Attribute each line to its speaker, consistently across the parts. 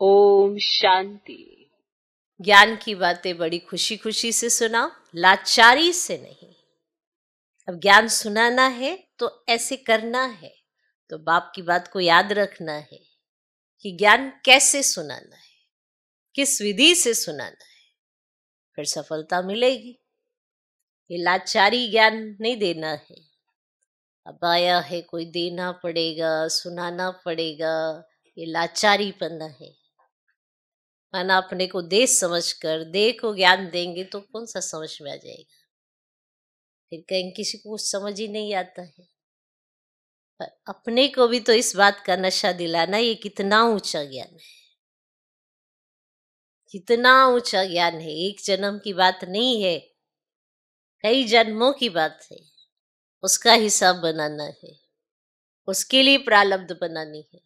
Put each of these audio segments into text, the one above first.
Speaker 1: ओम शांति ज्ञान की बातें बड़ी खुशी खुशी से सुना लाचारी से नहीं अब ज्ञान सुनाना है तो ऐसे करना है तो बाप की बात को याद रखना है कि ज्ञान कैसे सुनाना है किस विधि से सुनाना है फिर सफलता मिलेगी ये लाचारी ज्ञान नहीं देना है अब आया है कोई देना पड़ेगा सुनाना पड़ेगा ये लाचारीपन है मन अपने को देश समझ कर देह को ज्ञान देंगे तो कौन सा समझ में आ जाएगा फिर कहीं किसी को समझ ही नहीं आता है पर अपने को भी तो इस बात का नशा दिलाना ये कितना ऊंचा ज्ञान है कितना ऊंचा ज्ञान है एक जन्म की बात नहीं है कई जन्मों की बात है उसका हिसाब बनाना है उसके लिए प्रारब्ध बनानी है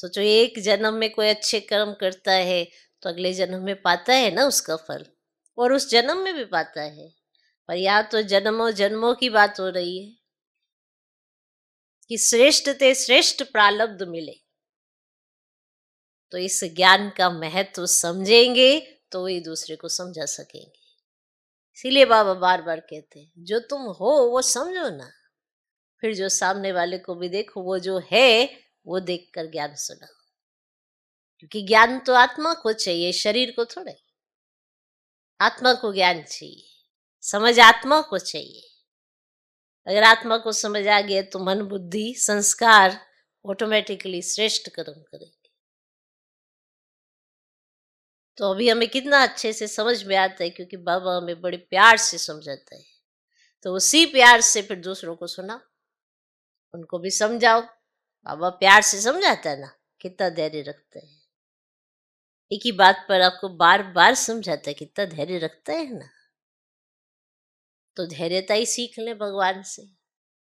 Speaker 1: सोचो एक जन्म में कोई अच्छे कर्म करता है तो अगले जन्म में पाता है ना उसका फल और उस जन्म में भी पाता है पर या तो जन्मों जन्मों की बात हो रही है कि श्रेष्ठ ते श्रेष्ठ प्रालब्ध मिले तो इस ज्ञान का महत्व समझेंगे तो वही दूसरे को समझा सकेंगे इसीलिए बाबा बार बार कहते हैं जो तुम हो वो समझो ना फिर जो सामने वाले को भी देखो वो जो है वो देखकर ज्ञान सुना क्योंकि ज्ञान तो आत्मा को चाहिए शरीर को थोड़ा आत्मा को ज्ञान चाहिए समझ आत्मा को चाहिए अगर आत्मा को समझ आ गया तो मन बुद्धि संस्कार ऑटोमेटिकली श्रेष्ठ कर्म करेंगे तो अभी हमें कितना अच्छे से समझ में आता है क्योंकि बाबा हमें बड़े प्यार से समझाता है तो उसी प्यार से फिर दूसरों को सुना उनको भी समझाओ बाबा प्यार से समझाता है ना कितना धैर्य रखते हैं एक ही बात पर आपको बार बार समझाता है कितना धैर्य रखते हैं ना तो धैर्यता ही सीख लें भगवान से